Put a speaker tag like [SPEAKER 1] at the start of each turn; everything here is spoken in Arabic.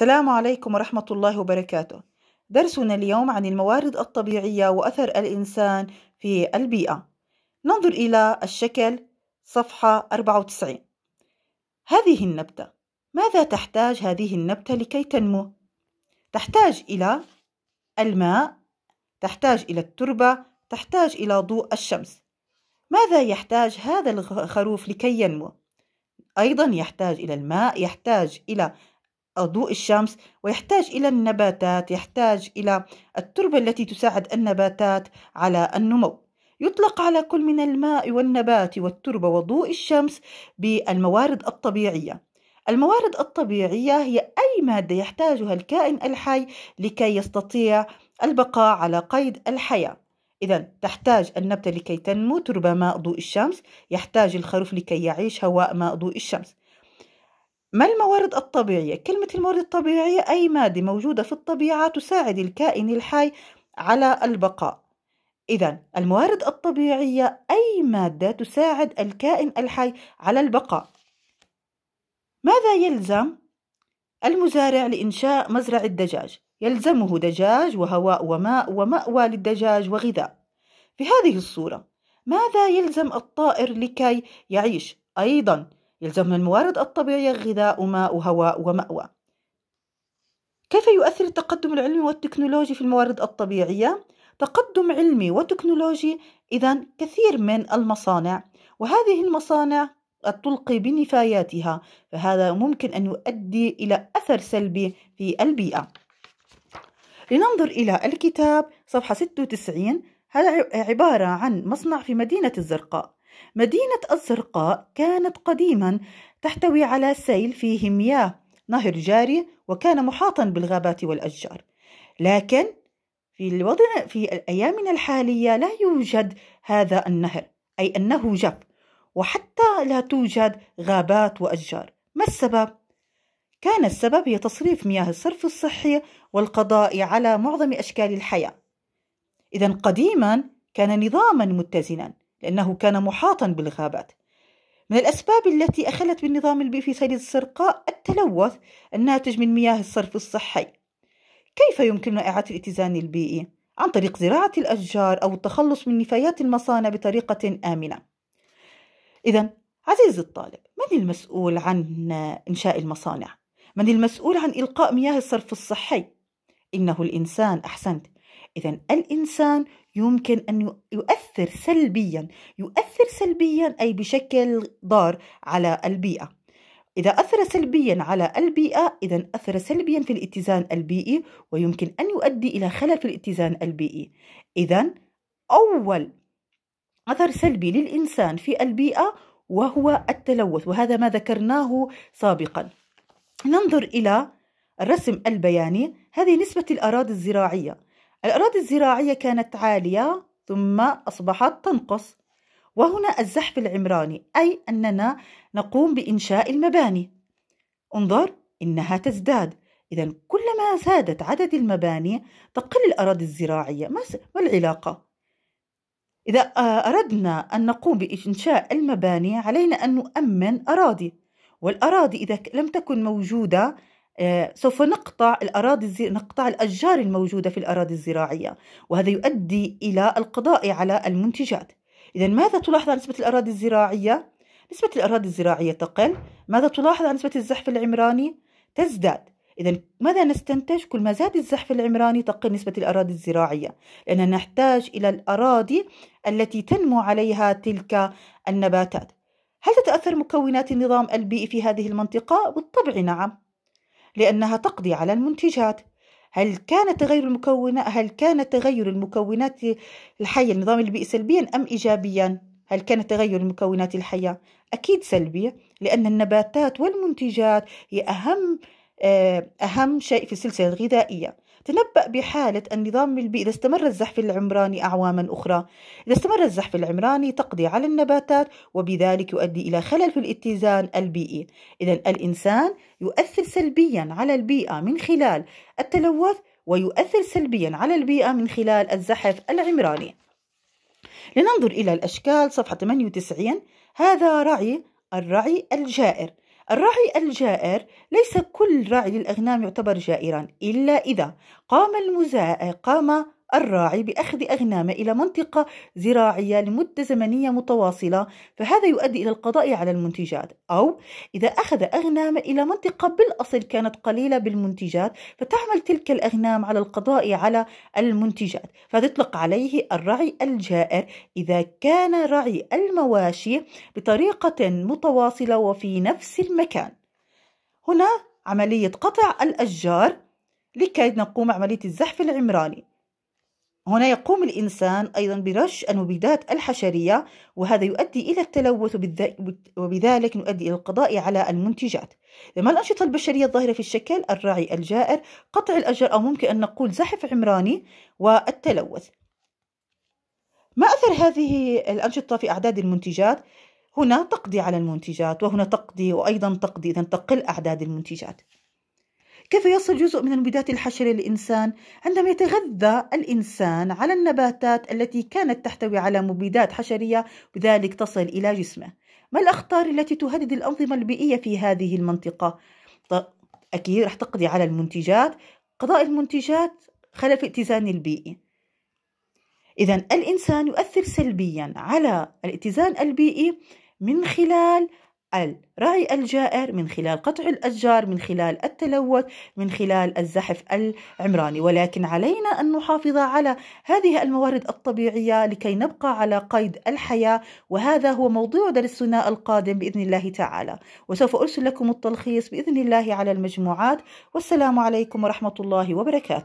[SPEAKER 1] السلام عليكم ورحمة الله وبركاته. درسنا اليوم عن الموارد الطبيعية وأثر الإنسان في البيئة. ننظر إلى الشكل صفحة 94. هذه النبتة، ماذا تحتاج هذه النبتة لكي تنمو؟ تحتاج إلى الماء، تحتاج إلى التربة، تحتاج إلى ضوء الشمس. ماذا يحتاج هذا الخروف لكي ينمو؟ أيضا يحتاج إلى الماء، يحتاج إلى ضوء الشمس ويحتاج إلى النباتات يحتاج إلى التربة التي تساعد النباتات على النمو يطلق على كل من الماء والنبات والتربة وضوء الشمس بالموارد الطبيعية الموارد الطبيعية هي أي مادة يحتاجها الكائن الحي لكي يستطيع البقاء على قيد الحياة إذا تحتاج النبتة لكي تنمو تربة ماء ضوء الشمس يحتاج الخروف لكي يعيش هواء ماء ضوء الشمس ما الموارد الطبيعية؟ كلمة الموارد الطبيعية أي مادة موجودة في الطبيعة تساعد الكائن الحي على البقاء إذا الموارد الطبيعية أي مادة تساعد الكائن الحي على البقاء ماذا يلزم المزارع لإنشاء مزرعة دجاج؟ يلزمه دجاج وهواء وماء ومأوى للدجاج وغذاء في هذه الصورة ماذا يلزم الطائر لكي يعيش؟ أيضا يلزم من الموارد الطبيعية غذاء وماء وهواء ومأوى كيف يؤثر التقدم العلمي والتكنولوجي في الموارد الطبيعية؟ تقدم علمي وتكنولوجي إذا كثير من المصانع وهذه المصانع قد تلقي بنفاياتها فهذا ممكن أن يؤدي إلى أثر سلبي في البيئة لننظر إلى الكتاب صفحة 96 هذا عبارة عن مصنع في مدينة الزرقاء مدينة الزرقاء كانت قديما تحتوي على سيل فيه مياه نهر جاري وكان محاطا بالغابات والأشجار لكن في الوضع في أيامنا الحالية لا يوجد هذا النهر أي أنه جف وحتى لا توجد غابات وأشجار ما السبب؟ كان السبب هي تصريف مياه الصرف الصحي والقضاء على معظم أشكال الحياة إذا قديما كان نظاما متزنا لأنه كان محاطا بالغابات من الأسباب التي أخلت بالنظام البيئي في سيد الزرقاء التلوث الناتج من مياه الصرف الصحي كيف يمكننا إعادة الاتزان البيئي؟ عن طريق زراعة الأشجار أو التخلص من نفايات المصانع بطريقة آمنة إذا عزيزي الطالب من المسؤول عن إنشاء المصانع؟ من المسؤول عن إلقاء مياه الصرف الصحي؟ إنه الإنسان أحسنت إذا الإنسان يمكن أن يؤثر سلبيا يؤثر سلبيا أي بشكل ضار على البيئة إذا أثر سلبيا على البيئة إذا أثر سلبيا في الاتزان البيئي ويمكن أن يؤدي إلى خلل في الاتزان البيئي إذا أول أثر سلبي للإنسان في البيئة وهو التلوث وهذا ما ذكرناه سابقا ننظر إلى الرسم البياني هذه نسبة الأراضي الزراعية الأراضي الزراعية كانت عالية ثم أصبحت تنقص وهنا الزحف العمراني أي أننا نقوم بإنشاء المباني انظر إنها تزداد إذا كلما زادت عدد المباني تقل الأراضي الزراعية ما العلاقة؟ إذا آه، أردنا أن نقوم بإنشاء المباني علينا أن نؤمن أراضي والأراضي إذا لم تكن موجودة آه، سوف نقطع الأراضي نقطع الأشجار الموجودة في الأراضي الزراعية وهذا يؤدي إلى القضاء على المنتجات إذا ماذا تلاحظ عن نسبة الأراضي الزراعية؟ نسبة الأراضي الزراعية تقل ماذا تلاحظ عن نسبة الزحف العمراني؟ تزداد إذا ماذا نستنتج؟ كل ما زاد الزحف العمراني تقل نسبة الأراضي الزراعية لأننا نحتاج إلى الأراضي التي تنمو عليها تلك النباتات هل تتأثر مكونات النظام البيئي في هذه المنطقة؟ بالطبع نعم لأنها تقضي على المنتجات هل كان تغير المكونات هل كان تغير المكونات الحية النظام البيئي سلبيا أم إيجابيا؟ هل كان تغير المكونات الحية؟ أكيد سلبي لأن النباتات والمنتجات هي أهم آه، أهم شيء في السلسلة الغذائية تنبأ بحالة النظام البيئي إذا استمر الزحف العمراني أعواما أخرى إذا استمر الزحف العمراني تقضي على النباتات وبذلك يؤدي إلى خلل في الاتزان البيئي إذا الإنسان يؤثر سلبيا على البيئة من خلال التلوث ويؤثر سلبيا على البيئة من خلال الزحف العمراني لننظر إلى الأشكال صفحة 98 هذا رعي الرعي الجائر الرعي الجائر ليس كل رعي للأغنام يعتبر جائرا إلا إذا قام المزا... قام الراعي بأخذ أغنام إلى منطقة زراعية لمدة زمنية متواصلة فهذا يؤدي إلى القضاء على المنتجات أو إذا أخذ أغنام إلى منطقة بالأصل كانت قليلة بالمنتجات فتعمل تلك الأغنام على القضاء على المنتجات فتطلق عليه الرعي الجائر إذا كان رعي المواشي بطريقة متواصلة وفي نفس المكان هنا عملية قطع الأشجار لكي نقوم عملية الزحف العمراني هنا يقوم الإنسان أيضا برش المبيدات الحشرية وهذا يؤدي إلى التلوث وبذلك نؤدي إلى القضاء على المنتجات لما الأنشطة البشرية الظاهرة في الشكل الراعي الجائر قطع الأشجار أو ممكن أن نقول زحف عمراني والتلوث ما أثر هذه الأنشطة في أعداد المنتجات؟ هنا تقضي على المنتجات وهنا تقضي وأيضا تقضي إذا تقل أعداد المنتجات كيف يصل جزء من المبيدات الحشرة للإنسان؟ عندما يتغذى الإنسان على النباتات التي كانت تحتوي على مبيدات حشرية وذلك تصل إلى جسمه ما الأخطار التي تهدد الأنظمة البيئية في هذه المنطقة؟ أكيد رح تقضي على المنتجات قضاء المنتجات خلف الاتزان البيئي إذا الإنسان يؤثر سلبيا على الاتزان البيئي من خلال الرعي الجائر من خلال قطع الأشجار من خلال التلوث من خلال الزحف العمراني ولكن علينا أن نحافظ على هذه الموارد الطبيعية لكي نبقى على قيد الحياة وهذا هو موضوع درسنا القادم بإذن الله تعالى وسوف أرسل لكم التلخيص بإذن الله على المجموعات والسلام عليكم ورحمة الله وبركاته